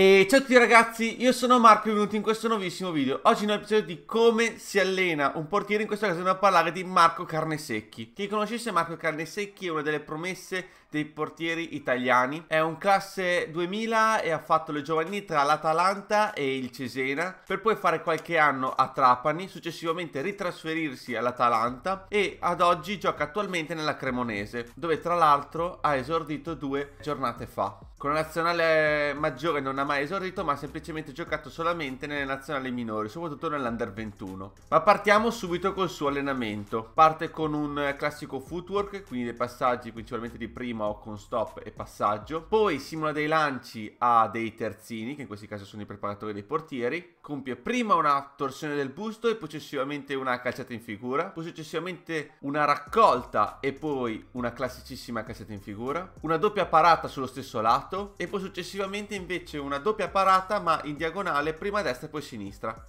E ciao a tutti ragazzi, io sono Marco e benvenuti in questo nuovissimo video Oggi in un episodio di come si allena un portiere, in questo caso andiamo a parlare di Marco Carnesecchi Chi conoscesse Marco Carnesecchi è una delle promesse dei portieri italiani È un classe 2000 e ha fatto le giovanili tra l'Atalanta e il Cesena Per poi fare qualche anno a Trapani, successivamente ritrasferirsi all'Atalanta E ad oggi gioca attualmente nella Cremonese Dove tra l'altro ha esordito due giornate fa con la nazionale maggiore non ha mai esordito, ma ha semplicemente giocato solamente nelle nazionali minori, soprattutto nell'Under 21. Ma partiamo subito col suo allenamento. Parte con un classico footwork, quindi dei passaggi principalmente di prima o con stop e passaggio. Poi simula dei lanci a dei terzini, che in questi casi sono i preparatori dei portieri. Compie prima una torsione del busto e successivamente una calciata in figura. Poi successivamente una raccolta e poi una classicissima calciata in figura. Una doppia parata sullo stesso lato fatto e poi successivamente invece una doppia parata ma in diagonale prima destra e poi sinistra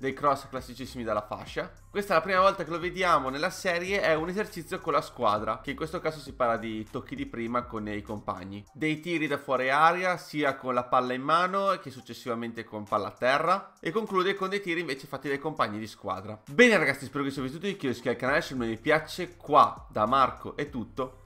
dei cross classicissimi dalla fascia. Questa è la prima volta che lo vediamo nella serie, è un esercizio con la squadra, che in questo caso si parla di tocchi di prima con i compagni. Dei tiri da fuori aria, sia con la palla in mano che successivamente con palla a terra, e conclude con dei tiri invece fatti dai compagni di squadra. Bene ragazzi, spero che vi sia piaciuto, vi chiedo iscrivetevi al canale se non vi piace, qua da Marco è tutto,